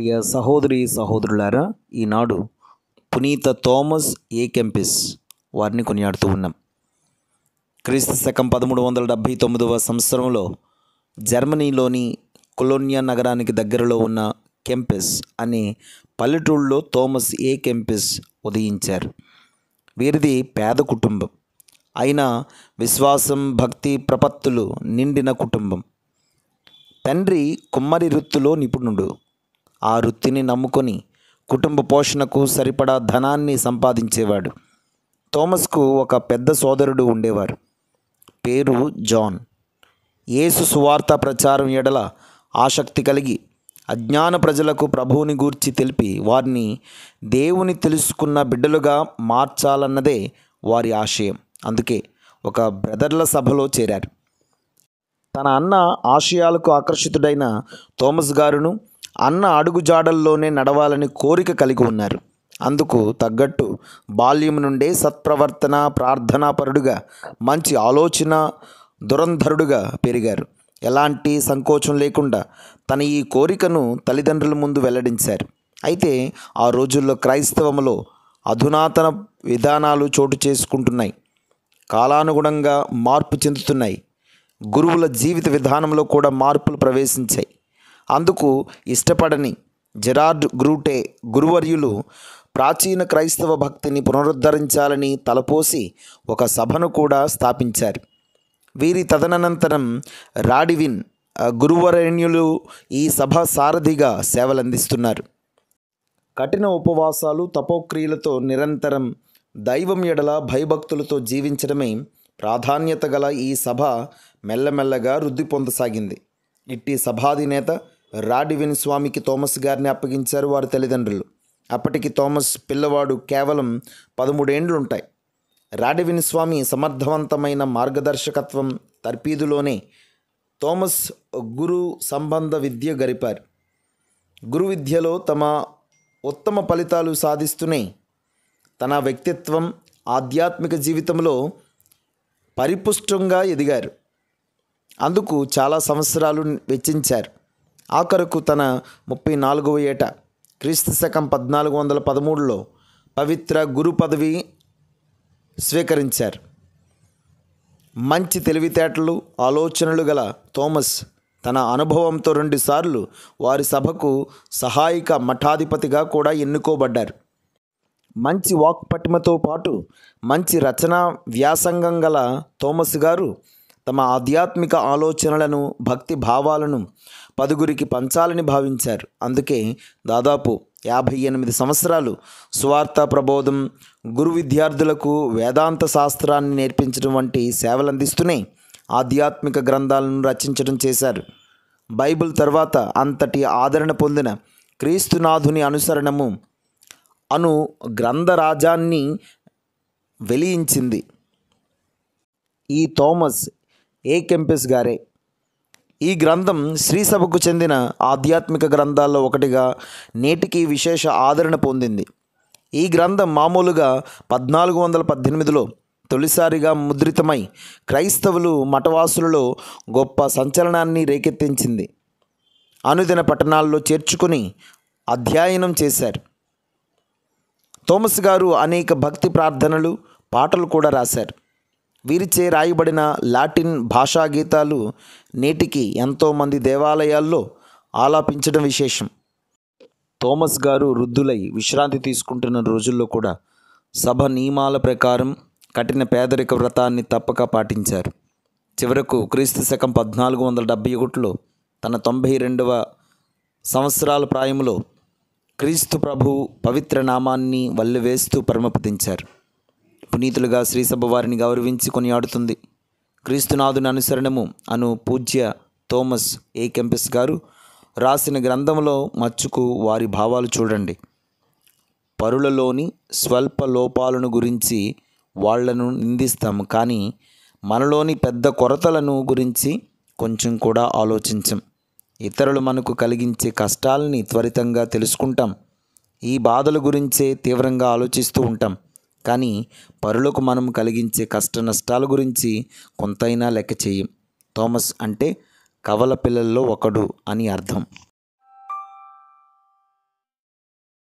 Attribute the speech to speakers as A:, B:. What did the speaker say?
A: ప్రియ సహోదరి సహోదరులారా ఈనాడు పునీత థామస్ ఏ కెంపిస్ వారిని కొనియాడుతూ ఉన్నాం క్రీస్తు శకం పదమూడు వందల డెబ్భై తొమ్మిదవ సంవత్సరంలో జర్మనీలోని కొలోనియా నగరానికి దగ్గరలో ఉన్న కెంపిస్ అనే పల్లెటూళ్ళలో థామస్ ఏ కెంపిస్ ఉదయించారు వీరిది పేద కుటుంబం అయినా విశ్వాసం భక్తి ప్రపత్తులు నిండిన కుటుంబం తండ్రి కుమ్మరి వృత్తిలో నిపుణుడు ఆ వృత్తిని నమ్ముకొని కుటుంబ పోషణకు సరిపడా ధనాన్ని సంపాదించేవాడు థోమస్కు ఒక పెద్ద సోదరుడు ఉండేవారు పేరు జాన్ యేసు సువార్త ప్రచారం ఎడల ఆసక్తి కలిగి అజ్ఞాన ప్రజలకు ప్రభువుని గూర్చి తెలిపి వారిని దేవుని తెలుసుకున్న బిడ్డలుగా మార్చాలన్నదే వారి ఆశయం అందుకే ఒక బ్రదర్ల సభలో చేరారు తన అన్న ఆశయాలకు ఆకర్షితుడైన థోమస్ గారును అన్న అడుగుజాడల్లోనే నడవాలని కోరిక కలిగి ఉన్నారు అందుకు తగ్గట్టు బాల్యం నుండే సత్ప్రవర్తన ప్రార్థనాపరుడుగా మంచి ఆలోచన దురంధరుడుగా పెరిగారు ఎలాంటి సంకోచం లేకుండా తన ఈ కోరికను తల్లిదండ్రుల ముందు వెల్లడించారు అయితే ఆ రోజుల్లో క్రైస్తవములో అధునాతన విధానాలు చోటు చేసుకుంటున్నాయి కాలానుగుణంగా మార్పు చెందుతున్నాయి గురువుల జీవిత విధానంలో కూడా మార్పులు ప్రవేశించాయి అందుకు ఇష్టపడని జెరార్డ్ గ్రూటే గురువర్యులు ప్రాచీన క్రైస్తవ భక్తిని పునరుద్ధరించాలని తలపోసి ఒక సభను కూడా స్థాపించారు వీరి తదనంతరం రాడివిన్ గురువరేణ్యులు ఈ సభ సారథిగా సేవలందిస్తున్నారు కఠిన ఉపవాసాలు తపోక్రియలతో నిరంతరం దైవం ఎడల భయభక్తులతో జీవించడమే ప్రాధాన్యత గల ఈ సభ మెల్లమెల్లగా వృద్ధి పొందసాగింది ఇట్టి సభాధినేత రాడివిన్ స్వామికి థోమస్ గారిని అప్పగించారు వారి తల్లిదండ్రులు అప్పటికి థోమస్ పిల్లవాడు కేవలం పదమూడేండ్లు ఉంటాయి రాడివిన్ స్వామి సమర్థవంతమైన మార్గదర్శకత్వం తర్పీదులోనే థోమస్ గురు సంబంధ విద్య గరిపారు గురు విద్యలో తమ ఉత్తమ ఫలితాలు సాధిస్తూనే తన వ్యక్తిత్వం ఆధ్యాత్మిక జీవితంలో పరిపుష్టంగా ఎదిగారు అందుకు చాలా సంవత్సరాలు వెచ్చించారు ఆఖరుకు తన ముప్పై నాలుగవ ఏట క్రీస్తు శకం పద్నాలుగు వందల పదమూడులో పవిత్ర గురు పదవి స్వీకరించారు మంచి తెలివితేటలు ఆలోచనలు గల థోమస్ తన అనుభవంతో రెండుసార్లు వారి సభకు సహాయక మఠాధిపతిగా కూడా ఎన్నుకోబడ్డారు మంచి వాక్పటిమతో పాటు మంచి రచనా వ్యాసంగం గల థోమస్ గారు తమ ఆధ్యాత్మిక ఆలోచనలను భక్తి భావాలను పదుగురికి పంచాలని భావించారు అందుకే దాదాపు యాభై ఎనిమిది సంవత్సరాలు స్వార్థ ప్రబోధం గురు విద్యార్థులకు వేదాంత శాస్త్రాన్ని నేర్పించడం వంటి సేవలు అందిస్తూనే ఆధ్యాత్మిక గ్రంథాలను రచించడం చేశారు బైబిల్ తర్వాత అంతటి ఆదరణ పొందిన క్రీస్తునాథుని అనుసరణము అను గ్రంథరాజాన్ని వెలియించింది ఈ థామస్ ఏ కెంపెస్ గారే ఈ గ్రంథం శ్రీసభకు చెందిన ఆధ్యాత్మిక గ్రంథాల్లో ఒకటిగా నేటికి విశేష ఆదరణ పొందింది ఈ గ్రంథం మామూలుగా పద్నాలుగు వందల పద్దెనిమిదిలో తొలిసారిగా ముద్రితమై క్రైస్తవులు మఠవాసులలో గొప్ప సంచలనాన్ని రేకెత్తించింది అనుదిన పట్టణాల్లో చేర్చుకుని అధ్యయనం చేశారు థోమస్ గారు అనేక భక్తి ప్రార్థనలు పాటలు కూడా రాశారు వీరిచే రాయబడిన లాటిన్ భాషా గీతాలు నేటికి ఎంతోమంది దేవాలయాల్లో ఆలాపించడం విశేషం థోమస్ గారు వృద్ధులై విశ్రాంతి తీసుకుంటున్న రోజుల్లో కూడా సభ నియమాల ప్రకారం కఠిన పేదరిక వ్రతాన్ని తప్పక పాటించారు చివరకు క్రీస్తు శకం పద్నాలుగు వందల డెబ్బై ఒకటిలో తన తొంభై రెండవ సంవత్సరాల ప్రాయంలో క్రీస్తు ప్రభు పవిత్ర నామాన్ని వల్లివేస్తూ పరమపదించారు పునీతులుగా శ్రీసభ వారిని గౌరవించి కొనియాడుతుంది క్రీస్తునాథుని అనుసరణము అను పూజ్య థోమస్ ఏ కెంపెస్ గారు రాసిన గ్రంథంలో మచ్చుకు వారి భావాలు చూడండి పరులలోని స్వల్ప లోపాలను గురించి వాళ్లను నిందిస్తాము కానీ మనలోని పెద్ద కొరతలను గురించి కొంచెం కూడా ఆలోచించం ఇతరులు మనకు కలిగించే కష్టాలని త్వరితంగా తెలుసుకుంటాం ఈ బాధల గురించే తీవ్రంగా ఆలోచిస్తూ ఉంటాం కానీ పరులకు మనం కలిగించే కష్ట నష్టాల గురించి కొంతైనా లెక్క చేయం థామస్ అంటే కవల పిల్లల్లో ఒకడు అని అర్థం